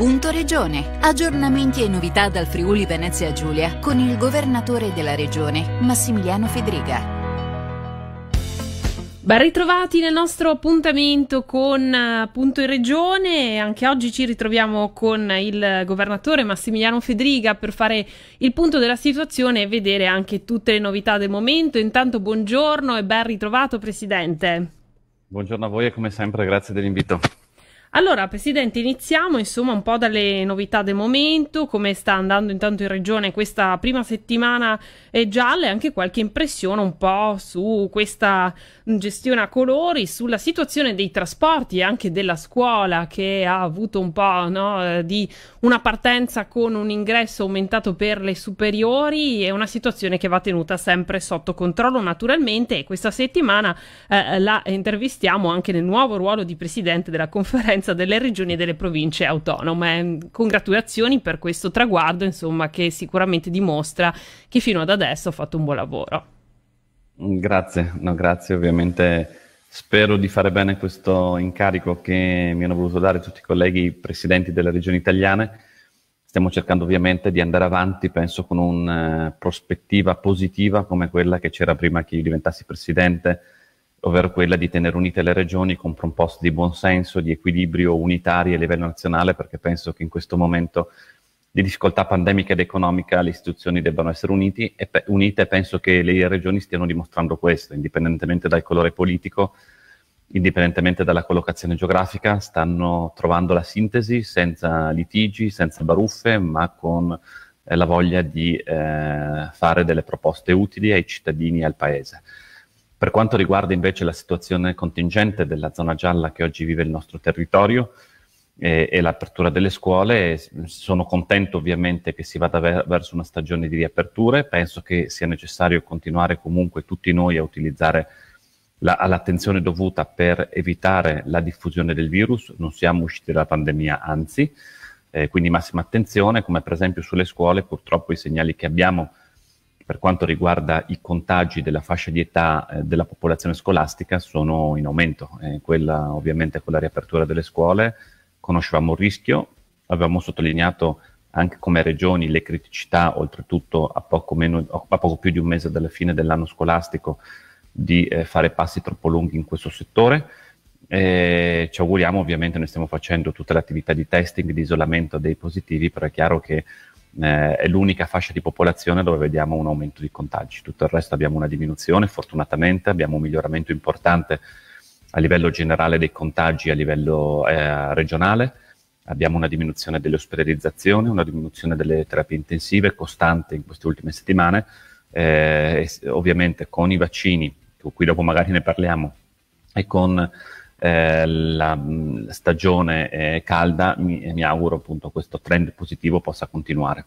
Punto Regione. Aggiornamenti e novità dal Friuli Venezia Giulia con il governatore della regione Massimiliano Fedriga. Ben ritrovati nel nostro appuntamento con eh, Punto in Regione. Anche oggi ci ritroviamo con il governatore Massimiliano Fedriga per fare il punto della situazione e vedere anche tutte le novità del momento. Intanto buongiorno e ben ritrovato Presidente. Buongiorno a voi e come sempre grazie dell'invito. Allora, Presidente, iniziamo insomma un po' dalle novità del momento, come sta andando intanto in Regione questa prima settimana eh, gialla e anche qualche impressione un po' su questa gestione a colori, sulla situazione dei trasporti e anche della scuola che ha avuto un po' no, eh, di una partenza con un ingresso aumentato per le superiori e una situazione che va tenuta sempre sotto controllo naturalmente e questa settimana eh, la intervistiamo anche nel nuovo ruolo di Presidente della conferenza competenza delle regioni e delle province autonome. Congratulazioni per questo traguardo, insomma, che sicuramente dimostra che fino ad adesso ha fatto un buon lavoro. Grazie, no, grazie ovviamente. Spero di fare bene questo incarico che mi hanno voluto dare tutti i colleghi presidenti delle regioni italiane. Stiamo cercando ovviamente di andare avanti, penso, con una prospettiva positiva come quella che c'era prima che io diventassi presidente ovvero quella di tenere unite le regioni con proposte di buonsenso, di equilibrio unitario a livello nazionale, perché penso che in questo momento di difficoltà pandemica ed economica le istituzioni debbano essere uniti, e pe- unite e penso che le regioni stiano dimostrando questo, indipendentemente dal colore politico, indipendentemente dalla collocazione geografica, stanno trovando la sintesi senza litigi, senza baruffe, ma con eh, la voglia di eh, fare delle proposte utili ai cittadini e al Paese. Per quanto riguarda invece la situazione contingente della zona gialla che oggi vive il nostro territorio eh, e l'apertura delle scuole, sono contento ovviamente che si vada ver- verso una stagione di riaperture, penso che sia necessario continuare comunque tutti noi a utilizzare la, all'attenzione dovuta per evitare la diffusione del virus, non siamo usciti dalla pandemia, anzi, eh, quindi massima attenzione, come per esempio sulle scuole, purtroppo i segnali che abbiamo per quanto riguarda i contagi della fascia di età eh, della popolazione scolastica sono in aumento. Eh, quella, ovviamente con la riapertura delle scuole conoscevamo il rischio, avevamo sottolineato anche come regioni le criticità, oltretutto a poco, meno, a poco più di un mese dalla fine dell'anno scolastico, di eh, fare passi troppo lunghi in questo settore. E ci auguriamo, ovviamente, noi stiamo facendo tutta l'attività di testing, di isolamento dei positivi, però è chiaro che eh, è l'unica fascia di popolazione dove vediamo un aumento di contagi, tutto il resto abbiamo una diminuzione, fortunatamente abbiamo un miglioramento importante a livello generale dei contagi a livello eh, regionale, abbiamo una diminuzione delle ospedalizzazioni, una diminuzione delle terapie intensive costante in queste ultime settimane, eh, ovviamente con i vaccini, qui dopo magari ne parliamo, e con eh, mm, la stagione eh, calda, mi, mi auguro appunto questo trend positivo possa continuare.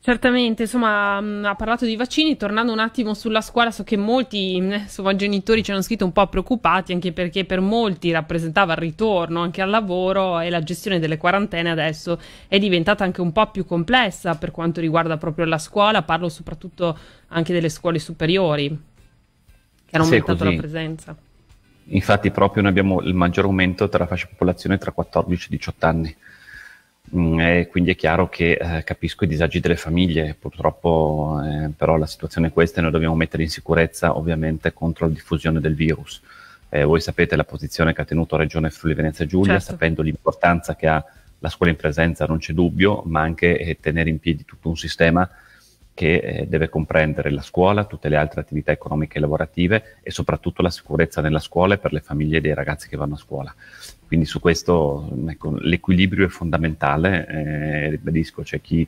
Certamente, insomma, mh, mm, ha parlato di vaccini, tornando un attimo sulla scuola, so che molti insomma, mm, genitori ci hanno scritto un po' preoccupati, anche perché per molti rappresentava il ritorno anche al lavoro e la gestione delle quarantene adesso è diventata anche un po' più complessa per quanto riguarda proprio la scuola, parlo soprattutto anche delle scuole superiori, che hanno aumentato la presenza. Infatti proprio noi abbiamo il maggior aumento tra la fascia popolazione tra 14 e 18 anni. Mm, e quindi è chiaro che eh, capisco i disagi delle famiglie, purtroppo eh, però la situazione è questa e noi dobbiamo mettere in sicurezza ovviamente contro la diffusione del virus. Eh, voi sapete la posizione che ha tenuto Regione Friuli Venezia Giulia, certo. sapendo l'importanza che ha la scuola in presenza, non c'è dubbio, ma anche eh, tenere in piedi tutto un sistema che eh, deve comprendere la scuola, tutte le altre attività economiche e lavorative e soprattutto la sicurezza nella scuola e per le famiglie dei ragazzi che vanno a scuola. Quindi su questo ecco, l'equilibrio è fondamentale, eh, ribadisco, c'è chi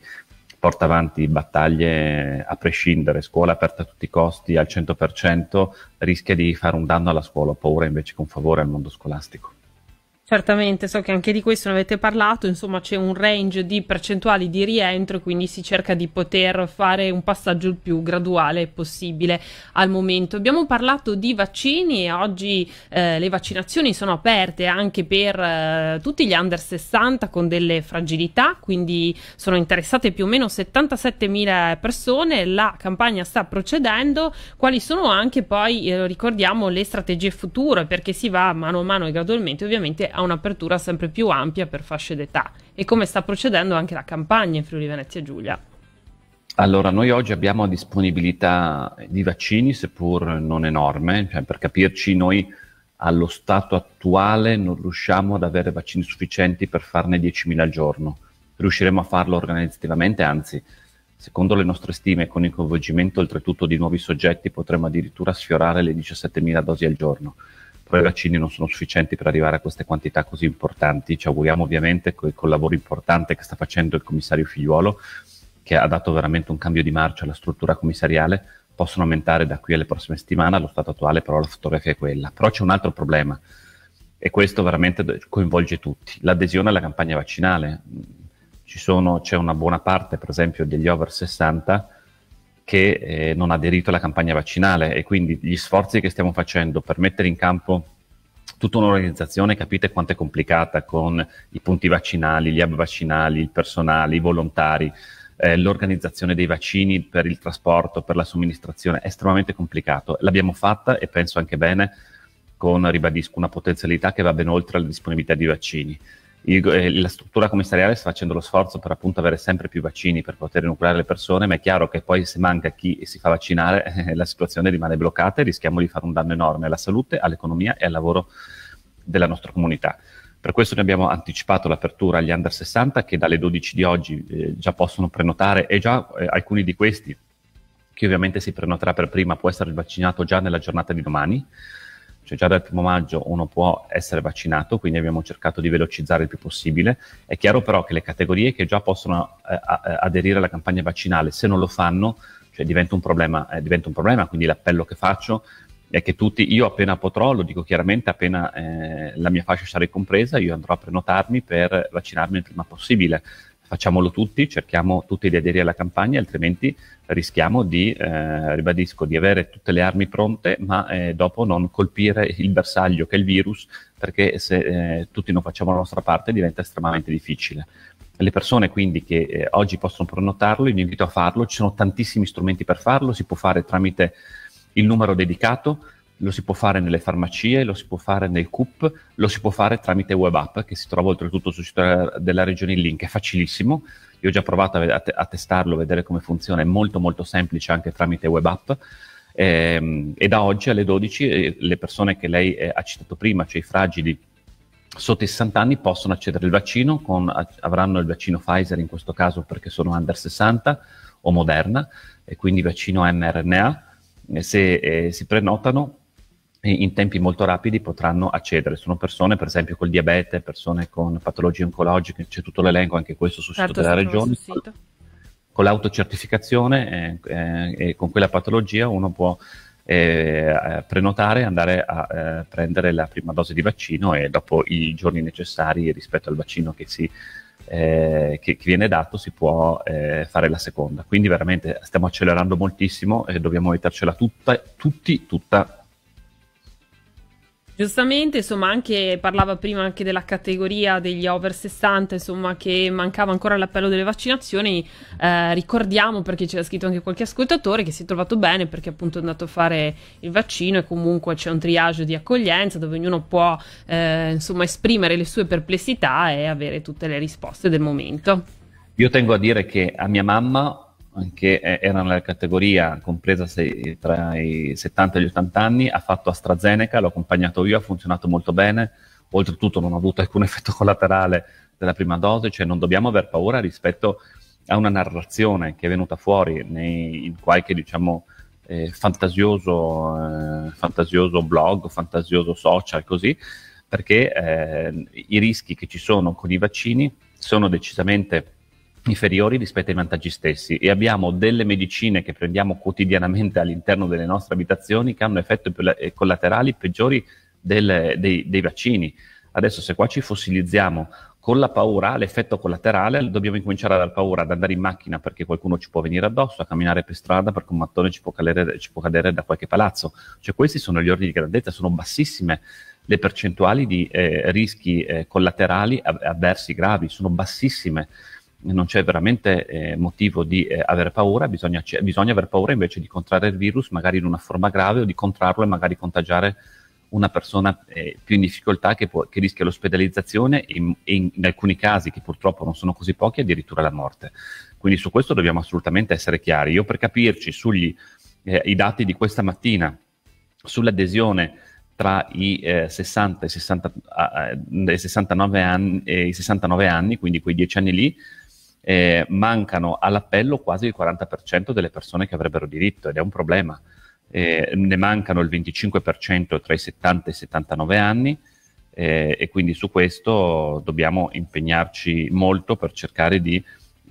porta avanti battaglie eh, a prescindere, scuola aperta a tutti i costi al 100%, rischia di fare un danno alla scuola, ho paura invece con favore al mondo scolastico. Certamente, so che anche di questo ne avete parlato, insomma c'è un range di percentuali di rientro, quindi si cerca di poter fare un passaggio il più graduale possibile al momento. Abbiamo parlato di vaccini e oggi eh, le vaccinazioni sono aperte anche per eh, tutti gli under 60 con delle fragilità, quindi sono interessate più o meno 77.000 persone, la campagna sta procedendo, quali sono anche poi, eh, ricordiamo, le strategie future perché si va mano a mano e gradualmente ovviamente a un'apertura sempre più ampia per fasce d'età e come sta procedendo anche la campagna in Friuli Venezia Giulia. Allora, noi oggi abbiamo disponibilità di vaccini, seppur non enorme, cioè, per capirci noi allo stato attuale non riusciamo ad avere vaccini sufficienti per farne 10.000 al giorno. Riusciremo a farlo organizzativamente, anzi, secondo le nostre stime, con il coinvolgimento oltretutto di nuovi soggetti potremo addirittura sfiorare le 17.000 dosi al giorno poi i vaccini non sono sufficienti per arrivare a queste quantità così importanti. Ci auguriamo ovviamente con col lavoro importante che sta facendo il commissario Figliuolo, che ha dato veramente un cambio di marcia alla struttura commissariale, possono aumentare da qui alle prossime settimane, allo stato attuale però la fotografia è quella. Però c'è un altro problema e questo veramente coinvolge tutti, l'adesione alla campagna vaccinale. Sono, c'è una buona parte, per esempio, degli over 60 che eh, non ha aderito alla campagna vaccinale e quindi gli sforzi che stiamo facendo per mettere in campo tutta un'organizzazione, capite quanto è complicata con i punti vaccinali, gli hub vaccinali, il personale, i volontari, eh, l'organizzazione dei vaccini per il trasporto, per la somministrazione, è estremamente complicato. L'abbiamo fatta e penso anche bene con, ribadisco, una potenzialità che va ben oltre la disponibilità di vaccini il, eh, la struttura commissariale sta facendo lo sforzo per appunto avere sempre più vaccini per poter inoculare le persone, ma è chiaro che poi se manca chi si fa vaccinare eh, la situazione rimane bloccata e rischiamo di fare un danno enorme alla salute, all'economia e al lavoro della nostra comunità. Per questo noi abbiamo anticipato l'apertura agli under 60 che dalle 12 di oggi eh, già possono prenotare e già eh, alcuni di questi, chi ovviamente si prenoterà per prima può essere vaccinato già nella giornata di domani cioè già dal primo maggio uno può essere vaccinato, quindi abbiamo cercato di velocizzare il più possibile. È chiaro però che le categorie che già possono eh, eh, aderire alla campagna vaccinale, se non lo fanno, cioè diventa un problema, eh, diventa un problema quindi l'appello che faccio è che tutti, io appena potrò, lo dico chiaramente, appena eh, la mia fascia sarà ricompresa, io andrò a prenotarmi per vaccinarmi il prima possibile, facciamolo tutti, cerchiamo tutti di aderire alla campagna, altrimenti rischiamo di, eh, ribadisco, di avere tutte le armi pronte, ma eh, dopo non colpire il bersaglio che è il virus, perché se eh, tutti non facciamo la nostra parte diventa estremamente difficile. Le persone quindi che eh, oggi possono prenotarlo, vi invito a farlo, ci sono tantissimi strumenti per farlo, si può fare tramite il numero dedicato, lo si può fare nelle farmacie, lo si può fare nel CUP, lo si può fare tramite web app che si trova oltretutto sul sito della regione in link, è facilissimo, io ho già provato a, a testarlo, vedere come funziona, è molto molto semplice anche tramite web app e, ehm, e da oggi alle 12 eh, le persone che lei eh, ha citato prima, cioè i fragili sotto i 60 anni possono accedere al vaccino, con, avranno il vaccino Pfizer in questo caso perché sono under 60 o Moderna e quindi vaccino mRNA. Eh, se si prenotano in tempi molto rapidi potranno accedere. Sono persone, per esempio, col diabete, persone con patologie oncologiche, c'è tutto l'elenco, anche questo sul certo, sito della regione. Sito. Con l'autocertificazione eh, eh, e con quella patologia uno può eh, eh prenotare e andare a eh, prendere la prima dose di vaccino e dopo i giorni necessari rispetto al vaccino che si eh, che, che, viene dato si può eh, fare la seconda. Quindi veramente stiamo accelerando moltissimo e dobbiamo mettercela tutta, tutti, tutta Giustamente, insomma, anche parlava prima anche della categoria degli over 60, insomma, che mancava ancora l'appello delle vaccinazioni. Eh, ricordiamo, perché c'era scritto anche qualche ascoltatore, che si è trovato bene perché appunto è andato a fare il vaccino e comunque c'è un triage di accoglienza dove ognuno può, eh, insomma, esprimere le sue perplessità e avere tutte le risposte del momento. Io tengo a dire che a mia mamma che eh, era nella categoria compresa sei, tra i 70 e gli 80 anni, ha fatto AstraZeneca, l'ho accompagnato io, ha funzionato molto bene, oltretutto non ha avuto alcun effetto collaterale della prima dose, cioè non dobbiamo aver paura rispetto a una narrazione che è venuta fuori nei, in qualche diciamo, eh, fantasioso, eh, fantasioso, blog, fantasioso social, così, perché eh, i rischi che ci sono con i vaccini sono decisamente inferiori rispetto ai vantaggi stessi e abbiamo delle medicine che prendiamo quotidianamente all'interno delle nostre abitazioni che hanno effetti eh, collaterali peggiori del, dei, dei vaccini. Adesso se qua ci fossilizziamo con la paura, l'effetto collaterale, dobbiamo incominciare a dar paura ad andare in macchina perché qualcuno ci può venire addosso, a camminare per strada perché un mattone ci può cadere, ci può cadere da qualche palazzo. Cioè questi sono gli ordini di grandezza, sono bassissime le percentuali di eh, rischi eh, collaterali avversi gravi, sono bassissime non c'è veramente eh, motivo di eh, avere paura, bisogna, bisogna aver paura invece di contrarre il virus magari in una forma grave o di contrarlo e magari contagiare una persona eh, più in difficoltà che, può, che rischia l'ospedalizzazione e in, in, alcuni casi, che purtroppo non sono così pochi, addirittura la morte. Quindi su questo dobbiamo assolutamente essere chiari. Io per capirci sugli eh, dati di questa mattina, sull'adesione tra i eh, 60 e, 60, eh, 69 anni, i 69 anni, quindi quei 10 anni lì, eh, mancano all'appello quasi il 40% delle persone che avrebbero diritto ed è un problema. Eh, ne mancano il 25% tra i 70 e i 79 anni eh, e quindi su questo dobbiamo impegnarci molto per cercare di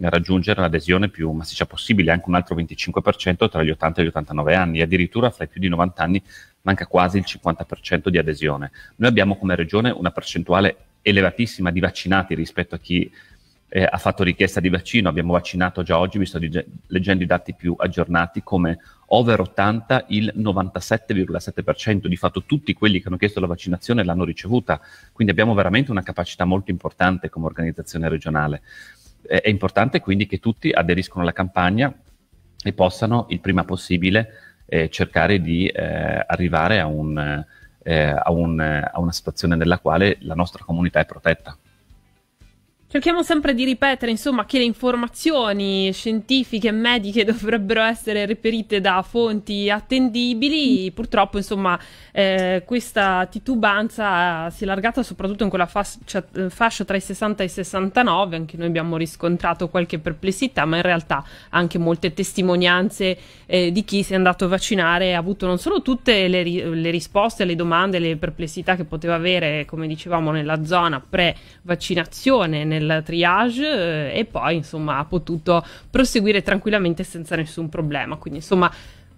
raggiungere l'adesione più massiccia possibile, anche un altro 25% tra gli 80 e gli 89 anni, addirittura fra i più di 90 anni manca quasi il 50% di adesione. Noi abbiamo come regione una percentuale elevatissima di vaccinati rispetto a chi eh, ha fatto richiesta di vaccino, abbiamo vaccinato già oggi, vi sto leggendo i dati più aggiornati, come over 80 il 97,7%, di fatto tutti quelli che hanno chiesto la vaccinazione l'hanno ricevuta, quindi abbiamo veramente una capacità molto importante come organizzazione regionale. Eh, è importante quindi che tutti aderiscono alla campagna e possano il prima possibile eh, cercare di eh, arrivare a, un, eh, a, un, a una situazione nella quale la nostra comunità è protetta. Cerchiamo sempre di ripetere, insomma, che le informazioni scientifiche e mediche dovrebbero essere reperite da fonti attendibili. Purtroppo, insomma, eh, questa titubanza si è allargata soprattutto in quella fascia, cioè, eh, fascia, tra i 60 e i 69. Anche noi abbiamo riscontrato qualche perplessità, ma in realtà anche molte testimonianze eh, di chi si è andato a vaccinare ha avuto non solo tutte le, ri le risposte alle domande, le perplessità che poteva avere, come dicevamo, nella zona pre-vaccinazione, Nel del triage eh, e poi insomma ha potuto proseguire tranquillamente senza nessun problema. Quindi insomma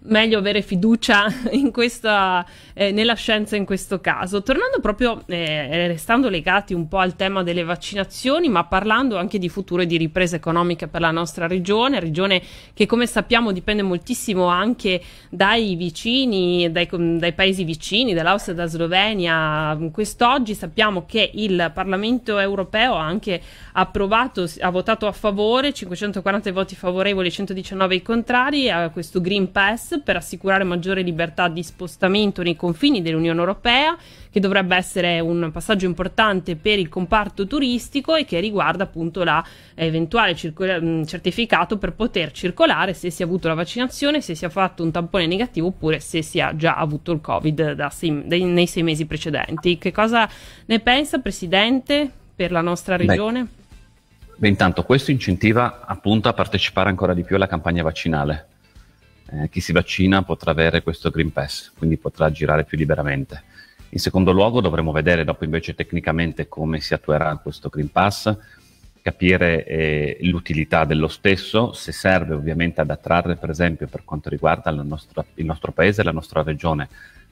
meglio avere fiducia questa, eh, nella scienza in questo caso. Tornando proprio, eh, restando legati un po' al tema delle vaccinazioni, ma parlando anche di futuro e di ripresa economica per la nostra regione, regione che come sappiamo dipende moltissimo anche dai vicini, dai, dai paesi vicini, dall'Austria e da Slovenia. Quest'oggi sappiamo che il Parlamento europeo ha anche approvato, ha votato a favore, 540 voti favorevoli e 119 contrari a questo Green Pass per assicurare maggiore libertà di spostamento nei confini dell'Unione Europea, che dovrebbe essere un passaggio importante per il comparto turistico e che riguarda appunto l'eventuale circo- mm, certificato per poter circolare se si è avuto la vaccinazione, se si è fatto un tampone negativo oppure se si è già avuto il Covid sei, dei, nei sei mesi precedenti. Che cosa ne pensa Presidente per la nostra regione? Beh, intanto questo incentiva appunto a partecipare ancora di più alla campagna vaccinale eh, chi si vaccina potrà avere questo Green Pass, quindi potrà girare più liberamente. In secondo luogo dovremo vedere dopo invece tecnicamente come si attuerà questo Green Pass, capire eh, l'utilità dello stesso, se serve ovviamente ad attrarre per esempio per quanto riguarda nostra, il nostro paese, la nostra regione,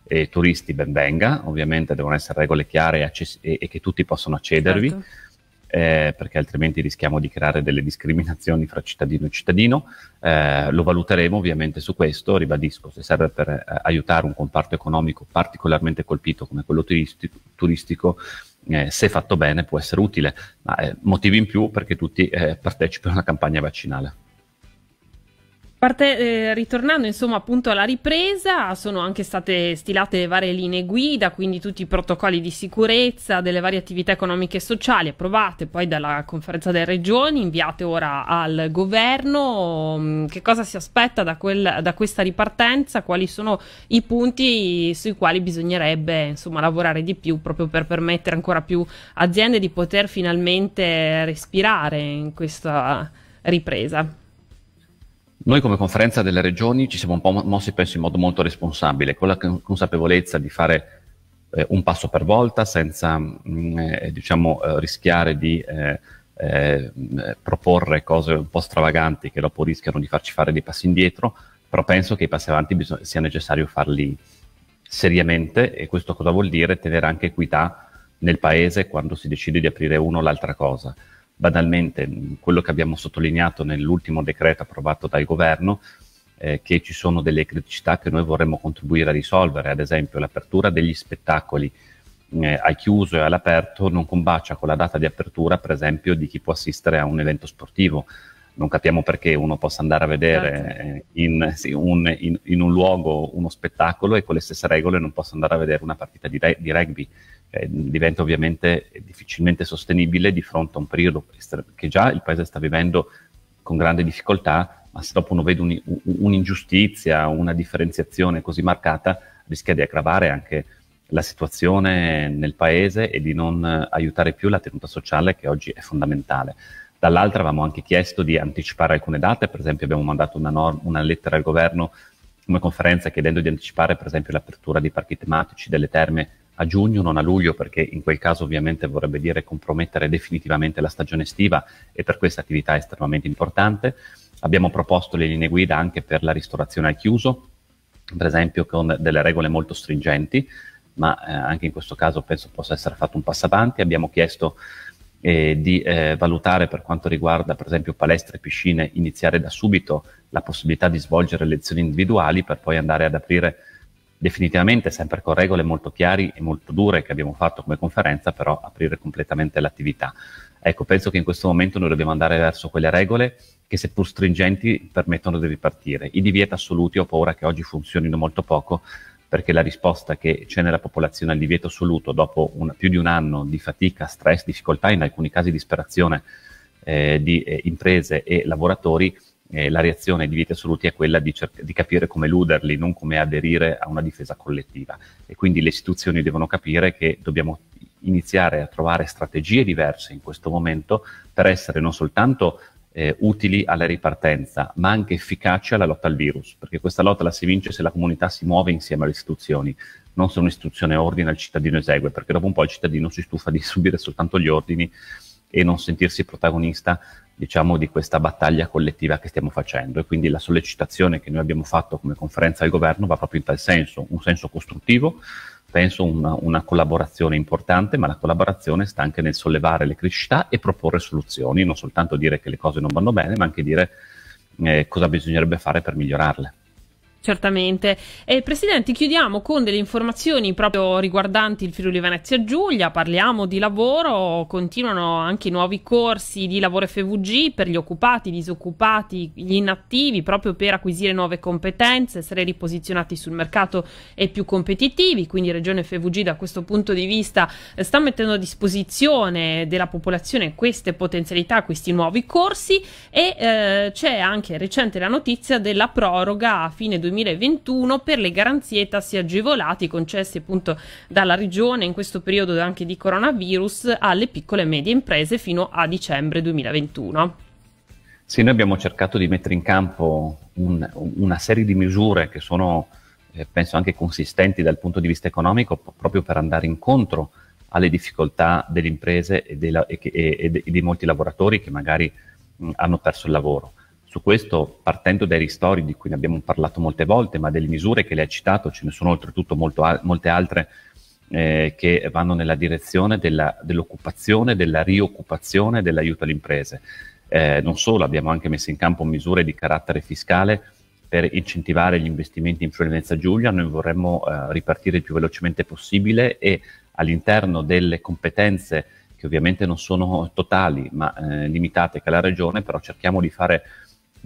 eh, turisti ben venga, ovviamente devono essere regole chiare e, access- e, e che tutti possano accedervi. Certo eh, perché altrimenti rischiamo di creare delle discriminazioni fra cittadino e cittadino. Eh, lo valuteremo ovviamente su questo, ribadisco, se serve per eh, aiutare un comparto economico particolarmente colpito come quello turisti- turistico, eh, se fatto bene può essere utile, ma eh, motivi in più perché tutti eh, partecipano alla campagna vaccinale. Parte, eh, ritornando insomma appunto alla ripresa, sono anche state stilate le varie linee guida, quindi tutti i protocolli di sicurezza delle varie attività economiche e sociali approvate poi dalla conferenza delle regioni, inviate ora al governo. Mm, che cosa si aspetta da, quel, da questa ripartenza? Quali sono i punti sui quali bisognerebbe insomma lavorare di più proprio per permettere ancora più aziende di poter finalmente respirare in questa ripresa? Noi come conferenza delle regioni ci siamo un po' mossi, penso, in modo molto responsabile, con la consapevolezza di fare eh, un passo per volta senza mh, mm, eh, diciamo, eh, rischiare di eh, eh, proporre cose un po' stravaganti che dopo rischiano di farci fare dei passi indietro, però penso che i passi avanti bisog- sia necessario farli seriamente e questo cosa vuol dire? Tenere anche equità nel paese quando si decide di aprire uno o l'altra cosa banalmente quello che abbiamo sottolineato nell'ultimo decreto approvato dal governo, eh, che ci sono delle criticità che noi vorremmo contribuire a risolvere, ad esempio l'apertura degli spettacoli eh, al chiuso e all'aperto non combacia con la data di apertura, per esempio, di chi può assistere a un evento sportivo. Non capiamo perché uno possa andare a vedere certo. eh, in, sì, un, in, in, un, luogo uno spettacolo e con le stesse regole non possa andare a vedere una partita di, re- di rugby eh, diventa ovviamente difficilmente sostenibile di fronte a un periodo che già il paese sta vivendo con grande difficoltà, ma se dopo uno vede un, un'ingiustizia, una differenziazione così marcata, rischia di aggravare anche la situazione nel paese e di non eh, aiutare più la tenuta sociale che oggi è fondamentale. Dall'altra avevamo anche chiesto di anticipare alcune date, per esempio abbiamo mandato una, norm- una lettera al governo come conferenza chiedendo di anticipare per esempio l'apertura dei parchi tematici, delle terme a giugno, non a luglio, perché in quel caso ovviamente vorrebbe dire compromettere definitivamente la stagione estiva e per questa attività è estremamente importante. Abbiamo proposto le linee guida anche per la ristorazione al chiuso, per esempio con delle regole molto stringenti, ma eh, anche in questo caso penso possa essere fatto un passo avanti. Abbiamo chiesto eh, di eh, valutare per quanto riguarda per esempio palestre e piscine, iniziare da subito la possibilità di svolgere lezioni individuali per poi andare ad aprire definitivamente sempre con regole molto chiare e molto dure che abbiamo fatto come conferenza, però aprire completamente l'attività. Ecco, penso che in questo momento noi dobbiamo andare verso quelle regole che seppur stringenti permettono di ripartire. I divieti assoluti ho paura che oggi funzionino molto poco perché la risposta che c'è nella popolazione al divieto assoluto dopo un, più di un anno di fatica, stress, difficoltà, in alcuni casi disperazione eh, di eh, imprese e lavoratori eh, la reazione di Viti Assoluti è quella di, cer- di capire come eluderli, non come aderire a una difesa collettiva. E quindi le istituzioni devono capire che dobbiamo iniziare a trovare strategie diverse in questo momento per essere non soltanto eh, utili alla ripartenza, ma anche efficaci alla lotta al virus, perché questa lotta la si vince se la comunità si muove insieme alle istituzioni, non se un'istituzione ordina il cittadino esegue, perché dopo un po' il cittadino si stufa di subire soltanto gli ordini e non sentirsi protagonista diciamo, di questa battaglia collettiva che stiamo facendo e quindi la sollecitazione che noi abbiamo fatto come conferenza al governo va proprio in tal senso, un senso costruttivo, penso una, una collaborazione importante, ma la collaborazione sta anche nel sollevare le criticità e proporre soluzioni, non soltanto dire che le cose non vanno bene, ma anche dire eh, cosa bisognerebbe fare per migliorarle. Certamente. Eh, Presidente, chiudiamo con delle informazioni proprio riguardanti il Friuli Venezia Giulia, parliamo di lavoro, continuano anche i nuovi corsi di lavoro FVG per gli occupati, i disoccupati, gli inattivi, proprio per acquisire nuove competenze, essere riposizionati sul mercato e più competitivi, quindi Regione FVG da questo punto di vista eh, sta mettendo a disposizione della popolazione queste potenzialità, questi nuovi corsi e eh, c'è anche recente la notizia della proroga a fine 2020 2021 per le garanzie e tassi agevolati concessi appunto dalla regione in questo periodo anche di coronavirus alle piccole e medie imprese fino a dicembre 2021. Sì, noi abbiamo cercato di mettere in campo un, una serie di misure che sono, eh, penso, anche consistenti dal punto di vista economico, p- proprio per andare incontro alle difficoltà delle imprese e, dei, la- e, e, e di molti lavoratori che magari mh, hanno perso il lavoro. Su questo, partendo dai ristori di cui ne abbiamo parlato molte volte, ma delle misure che lei ha citato, ce ne sono oltretutto al- molte altre eh, che vanno nella direzione della, dell'occupazione, della rioccupazione, dell'aiuto alle imprese. Eh, non solo, abbiamo anche messo in campo misure di carattere fiscale per incentivare gli investimenti in Fiorenza Giulia, noi vorremmo eh, ripartire il più velocemente possibile e all'interno delle competenze che ovviamente non sono totali ma eh, limitate che la regione, però cerchiamo di fare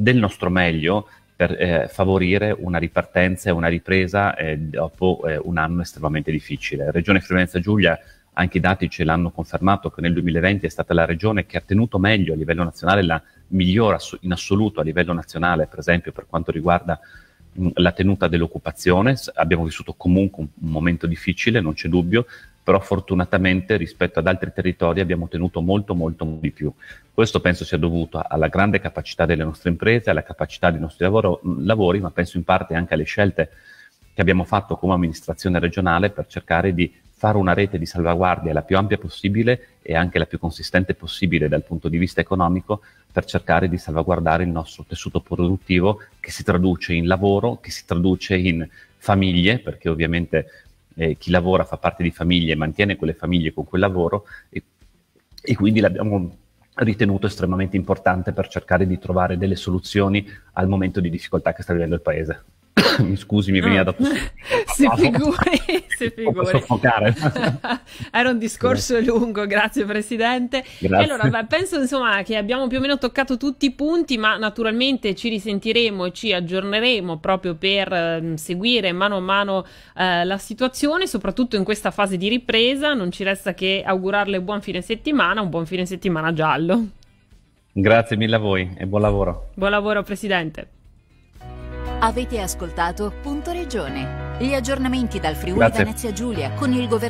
del nostro meglio per eh, favorire una ripartenza e una ripresa eh, dopo eh, un anno estremamente difficile. Regione Friulenza Giulia, anche i dati ce l'hanno confermato che nel 2020 è stata la regione che ha tenuto meglio a livello nazionale, la migliore in assoluto a livello nazionale, per esempio per quanto riguarda la tenuta dell'occupazione, abbiamo vissuto comunque un momento difficile, non c'è dubbio, però fortunatamente rispetto ad altri territori abbiamo ottenuto molto molto di più. Questo penso sia dovuto alla grande capacità delle nostre imprese, alla capacità dei nostri lavoro, lavori, ma penso in parte anche alle scelte che abbiamo fatto come amministrazione regionale per cercare di fare una rete di salvaguardia la più ampia possibile e anche la più consistente possibile dal punto di vista economico per cercare di salvaguardare il nostro tessuto produttivo che si traduce in lavoro, che si traduce in famiglie, perché ovviamente eh, chi lavora fa parte di famiglie e mantiene quelle famiglie con quel lavoro e, e quindi l'abbiamo ritenuto estremamente importante per cercare di trovare delle soluzioni al momento di difficoltà che sta vivendo il paese mi scusi, mi veniva ah. da tossire. si figuri, si figuri. Era un discorso sì. lungo, grazie Presidente. Grazie. Allora, beh, penso insomma che abbiamo più o meno toccato tutti i punti, ma naturalmente ci risentiremo e ci aggiorneremo proprio per eh, seguire mano a mano eh, la situazione, soprattutto in questa fase di ripresa. Non ci resta che augurarle buon fine settimana, un buon fine settimana giallo. Grazie mille a voi e buon lavoro. Buon lavoro Presidente. Avete ascoltato? Punto regione. Gli aggiornamenti dal Friuli Grazie. Venezia Giulia con il governo